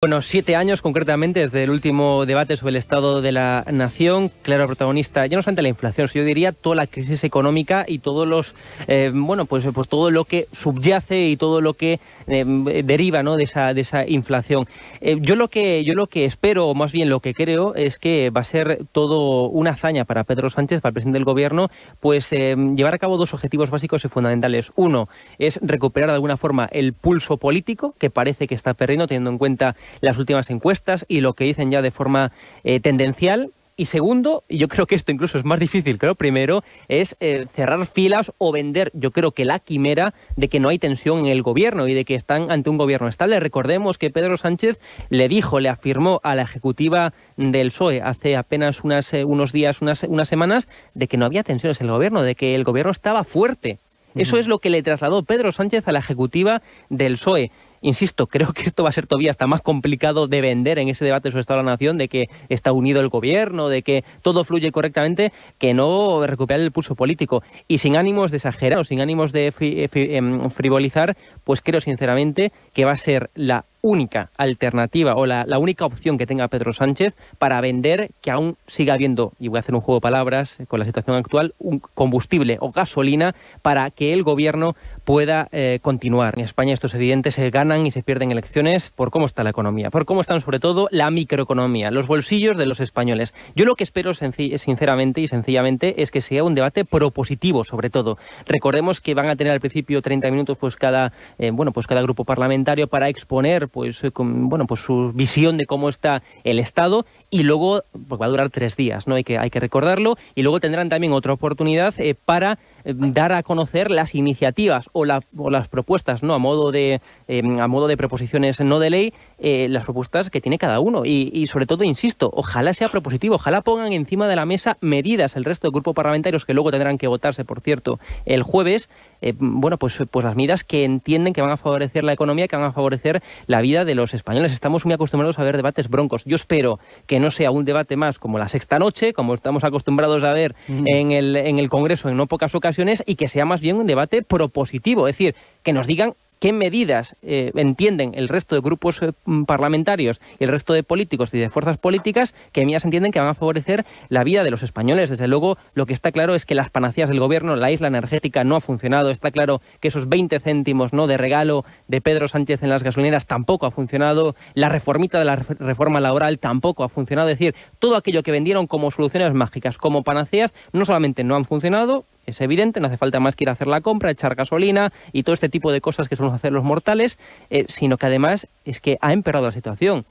Bueno, siete años concretamente desde el último debate sobre el estado de la nación, claro protagonista, ya no solamente la inflación, sino yo diría toda la crisis económica y todos los, eh, bueno, pues, eh, pues, todo lo que subyace y todo lo que eh, deriva, ¿no? De esa, de esa inflación. yo lo que yo lo que espero, o más bien lo que creo, es que va a ser todo una hazaña para Pedro Sánchez, para el presidente del gobierno, pues llevar a cabo dos objetivos básicos y fundamentales. Uno es recuperar de alguna forma el pulso político que parece que está perdiendo, teniendo en cuenta las últimas encuestas y lo que dicen ya de forma eh, tendencial. Y segundo, y yo creo que esto incluso es más difícil que lo primero, es eh, cerrar filas o vender, yo creo que la quimera de que no hay tensión en el gobierno y de que están ante un gobierno estable. Recordemos que Pedro Sánchez le dijo, le afirmó a la ejecutiva del PSOE hace apenas unas, eh, unos días, unas, unas semanas, de que no había tensiones en el gobierno, de que el gobierno estaba fuerte. Eso es lo que le trasladó Pedro Sánchez a la ejecutiva del PSOE. Insisto, creo que esto va a ser todavía hasta más complicado de vender en ese debate sobre Estado de la Nación, de que está unido el gobierno, de que todo fluye correctamente, que no recuperar el pulso político. Y sin ánimos de exagerar o sin ánimos de eh, em, frivolizar, pues creo sinceramente que va a ser la única alternativa o la, única opción que tenga Pedro Sánchez para vender que aún siga habiendo, y voy a hacer un juego de palabras eh, con la situación actual, un combustible o gasolina para que el gobierno pueda eh, continuar. En España estos evidentes se ganan y se pierden elecciones por cómo está la economía, por cómo están sobre todo la microeconomía, los bolsillos de los españoles. Yo lo que espero sinceramente y sencillamente es que sea un debate propositivo sobre todo. Recordemos que van a tener al principio 30 minutos pues cada eh, bueno, pues cada grupo parlamentario para exponer pues, eh, bueno, pues su visión de cómo está el Estado y luego pues va a durar tres días, ¿no? Hay que, hay que recordarlo. Y luego tendrán también otra oportunidad eh, para dar a conocer las iniciativas o, las propuestas, ¿no? A modo de, em, a modo de proposiciones no de ley, eh, las propuestas que tiene cada uno. Y, sobre todo, insisto, ojalá sea propositivo, ojalá pongan encima de la mesa medidas el resto de grupos parlamentarios que luego tendrán que votarse, por cierto, el jueves. Eh, bueno, pues, pues las medidas que entienden que van a favorecer la economía, que van a favorecer la vida de los españoles. Estamos muy acostumbrados a ver debates broncos. Yo espero que no sea un debate más como la sexta noche, como estamos acostumbrados a ver el, en el Congreso en no pocas ocasiones y que sea más bien un debate propositivo, es decir, que nos digan qué medidas eh, entienden el resto de grupos eh, mm, parlamentarios y el resto de políticos y de fuerzas políticas que mías entienden que van a favorecer la vida de los españoles. Desde luego, lo que está claro es que las panaceas del gobierno, la isla energética no ha funcionado. Está claro que esos 20 céntimos no de regalo de Pedro Sánchez en las gasolineras tampoco ha funcionado. La reformita de la reforma laboral tampoco ha funcionado. Es decir, todo aquello que vendieron como soluciones mágicas, como panaceas, no solamente no han funcionado, es evidente, no hace falta más que ir a hacer la compra, echar gasolina y todo este tipo de cosas que suelen hacer los mortales, eh, sino que además es que ha empeorado la situación.